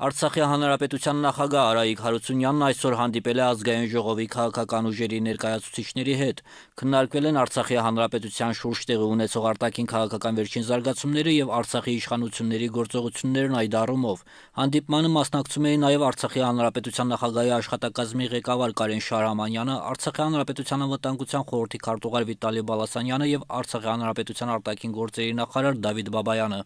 Արցախի հանրապետության նախագահ Արայիկ Հարությունյանն այսօր հանդիպել է ազգային ժողովի քաղաքական ուժերի ներկայացուցիչների հետ։ Քննարկվել են Արցախի հանրապետության շուրջ տեղի ունեցող արտաքին քաղաքական վերջին զարգացումները եւ Արցախի իշխանությունների գործողություններն այդ առումով։ Հանդիպմանը մասնակցում էին նաեւ Արցախի հանրապետության նախագահի աշխատակազմի ղեկավար Կարեն Շարամանյանը, Արցախի հանրապետության անվտանգության խորհրդի քարտուղար Վիտալի Բալասանյանը եւ Արցախի հանրապետության արտաքին գործերի նախարար Դավիթ Բաբայանը։